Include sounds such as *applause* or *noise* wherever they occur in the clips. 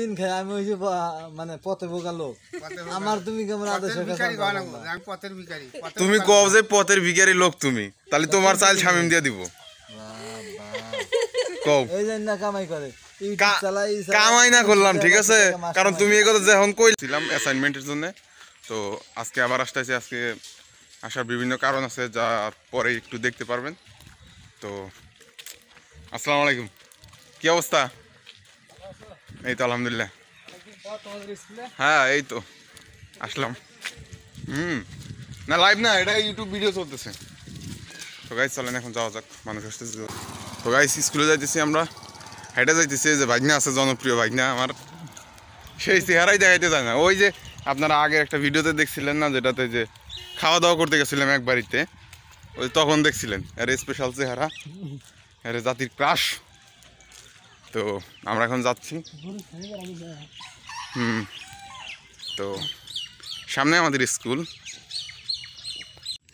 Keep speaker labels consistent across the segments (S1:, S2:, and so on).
S1: দিন খাই আমি ওই যে মানে পথে বোকা লোক আমার তুমি কেমন আদর্শ তুমি যে পথের লোক তুমি তাহলে তোমার চাল দিয়ে দিব কারণ তুমি এই কথা কইছিলাম জন্য তো আজকে আবার আজকে আসার বিভিন্ন কারণ আছে যা পরে একটু দেখতে পারবেন তো আসসালামু আলাইকুম কি অবস্থা এই তো আলহামদুলিল্লাহ হ্যাঁ এই তো আসলাম হুম না লাইভ না এটা ইউটিউব ভিডিও চলতেছে তো গাইজ চলেন এখন যাওয়া যাক মানুষ আসতেছে তো গাইজ স্কুলে যাইতেছি আমরা হেঁটে যাইতেছি যে ভাগনা আছে জনপ্রিয় ভাগনা আমার সেই চেহারাই দেখাইতে যায় না ওই যে আপনারা আগের একটা ভিডিওতে দেখছিলেন না যেটাতে যে খাওয়া দাওয়া করতে গেছিলাম এক বাড়িতে ওই তখন দেখছিলেন আরে স্পেশাল চেহারা আরে জাতির ক্রাশ তো আমরা এখন যাচ্ছি হুম তো সামনে আমাদের স্কুল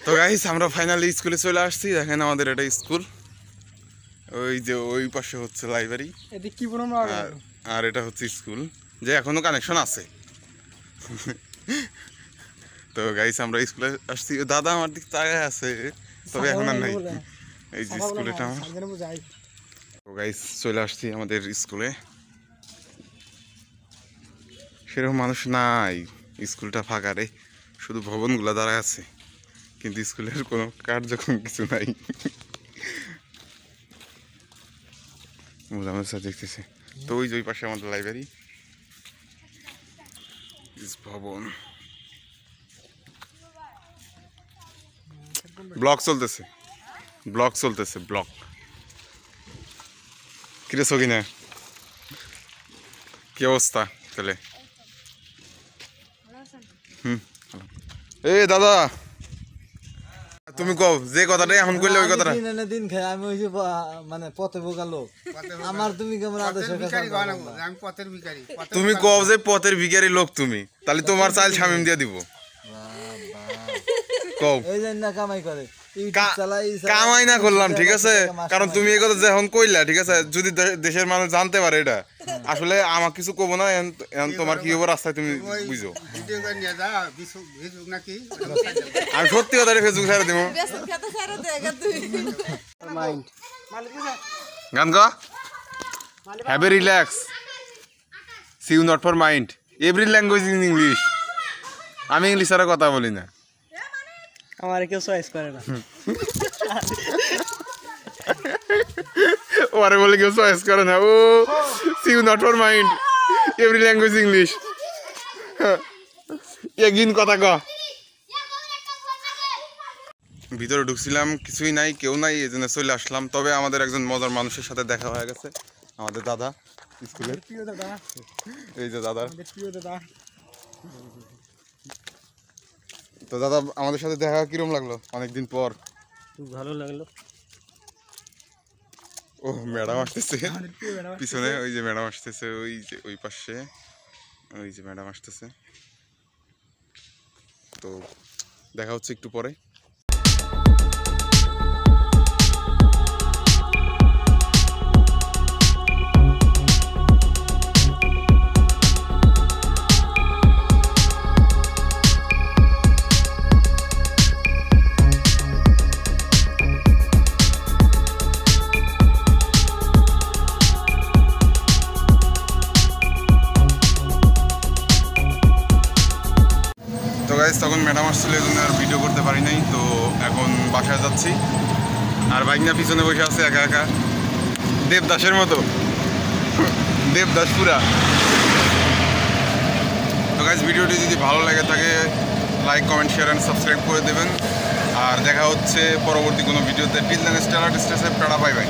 S1: তো গাইস আমরা ফাইনালি স্কুলে চলে আসছি দেখেন আমাদের এটা স্কুল ওই যে ওই পাশে হচ্ছে লাইব্রেরি আর এটা হচ্ছে স্কুল যে এখনও কানেকশন আছে তো গাইস আমরা স্কুলে আসছি দাদা আমার দিক তাকায় আছে তবে এখন আর নাই এই যে স্কুলেটা আমার গাইস চলে আসছি আমাদের স্কুলে সেরকম মানুষ নাই স্কুলটা ফাঁকা রে শুধু ভবনগুলো দাঁড়ায় আছে কিন্তু স্কুলের কোনো কার্যক্রম কিছু নাই বুঝলাম স্যার দেখতেছে তো ওই যে ওই পাশে আমাদের লাইব্রেরি ভবন ব্লক চলতেছে ব্লক চলতেছে ব্লক কিরে সকিনা কি অবস্থা তাহলে হুম এ দাদা তুমি কব যে কথাটাই এখন করলে ওই কথাটা দিন দিন খাই আমি ওই মানে পথে বোকা লোক আমার তুমি কেমন আদেশ আমি পথের ভিখারি তুমি কও যে পথের ভিখারি লোক তুমি তাহলে তোমার চাল শামিম দিয়ে দিব কও এই জন্য কামাই করে কামাই না করলাম ঠিক আছে কারণ তুমি এই কথা যখন কইলা ঠিক আছে যদি দেশের মানুষ জানতে পারে এটা *laughs* আসলে আমার কিছু কবো না তোমার কি হবো রাস্তায় তুমি বুঝো আমি সত্যি কথা ফেসবুক ছাড়া দিব গান গা have a relax see you not for mind every language in English আমি ইংলিশ ছাড়া কথা বলি না আমার কেউ চয়েস করে না ওরে বলে কেউ চয়েস করে না ও see you not for mind every language English again কথা ক ভিতরে ঢুকছিলাম কিছুই নাই কেউ নাই এই জন্য চলে আসলাম তবে আমাদের একজন মজার মানুষের সাথে দেখা হয়ে গেছে আমাদের দাদা স্কুলের প্রিয় দাদা এই যে দাদা প্রিয় দাদা তো দাদা আমাদের সাথে দেখা কিরম লাগলো অনেকদিন পর খুব ভালো লাগলো ও ম্যাডাম আসতেছে *laughs* পিছনে ওই যে ম্যাডাম আসতেছে ওই যে ওই পাশে ওই যে ম্যাডাম আসতেছে তো দেখা হচ্ছে একটু পরে তখন ম্যাডাম আসছিল এই জন্য আর ভিডিও করতে পারি নাই তো এখন বাসায় যাচ্ছি আর বাইকনা পিছনে বসে আছে একা একা দেবদাসের মতো দেবদাস পুরা তো গাছ ভিডিওটি যদি ভালো লাগে থাকে like comment share and subscribe করে দেবেন আর দেখা হচ্ছে পরবর্তী কোনো ভিডিওতে টিল দেন স্টার্ট আর্টিস্টের প্যাড়া বাই বাই